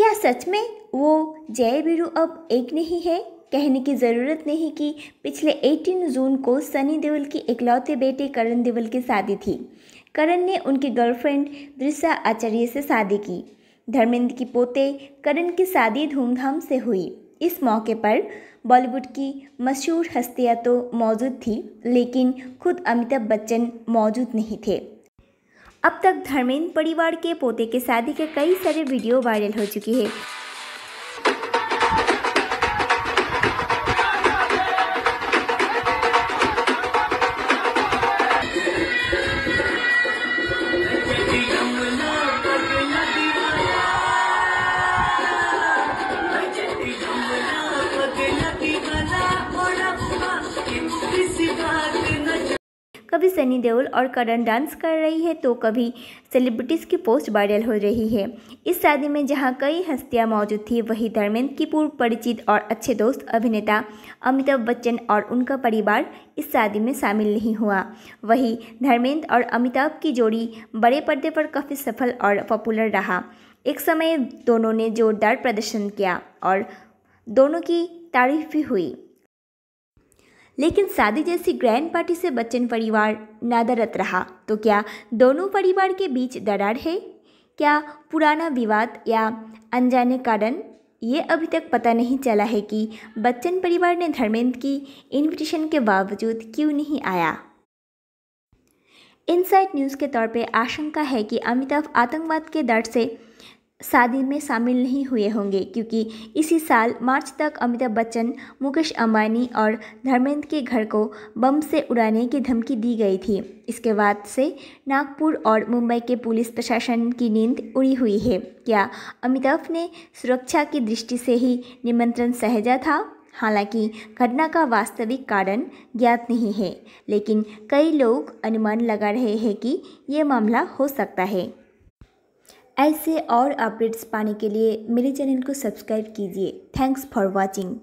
क्या सच में वो जय बीरू अब एक नहीं है कहने की ज़रूरत नहीं कि पिछले 18 जून को सनी देओल की इकलौते बेटे करण देओल की शादी थी करण ने उनकी गर्लफ्रेंड दृशा आचार्य से शादी की धर्मेंद्र की पोते करण की शादी धूमधाम से हुई इस मौके पर बॉलीवुड की मशहूर हस्तियाँ तो मौजूद थी लेकिन खुद अमिताभ बच्चन मौजूद नहीं थे अब तक धर्मेंद्र परिवार के पोते के शादी के कई सारे वीडियो वायरल हो चुकी है कभी सनी देओल और करण डांस कर रही है तो कभी सेलिब्रिटीज़ की पोस्ट वायरल हो रही है इस शादी में जहां कई हस्तियां मौजूद थी वहीं धर्मेंद्र की पूर्व परिचित और अच्छे दोस्त अभिनेता अमिताभ बच्चन और उनका परिवार इस शादी में शामिल नहीं हुआ वहीं धर्मेंद्र और अमिताभ की जोड़ी बड़े पर्दे पर काफ़ी सफल और पॉपुलर रहा एक समय दोनों ने जोरदार प्रदर्शन किया और दोनों की तारीफ भी हुई लेकिन शादी जैसी ग्रैंड पार्टी से बच्चन परिवार नादरत रहा तो क्या दोनों परिवार के बीच दरार है क्या पुराना विवाद या अनजाने कारण ये अभी तक पता नहीं चला है कि बच्चन परिवार ने धर्मेंद्र की इनविटेशन के बावजूद क्यों नहीं आया इनसाइड न्यूज़ के तौर पे आशंका है कि अमिताभ आतंकवाद के डर से शादी में शामिल नहीं हुए होंगे क्योंकि इसी साल मार्च तक अमिताभ बच्चन मुकेश अंबानी और धर्मेंद्र के घर को बम से उड़ाने की धमकी दी गई थी इसके बाद से नागपुर और मुंबई के पुलिस प्रशासन की नींद उड़ी हुई है क्या अमिताभ ने सुरक्षा की दृष्टि से ही निमंत्रण सहजा था हालांकि घटना का वास्तविक कारण ज्ञात नहीं है लेकिन कई लोग अनुमान लगा रहे हैं कि ये मामला हो सकता है ऐसे और अपडेट्स पाने के लिए मेरे चैनल को सब्सक्राइब कीजिए थैंक्स फॉर वॉचिंग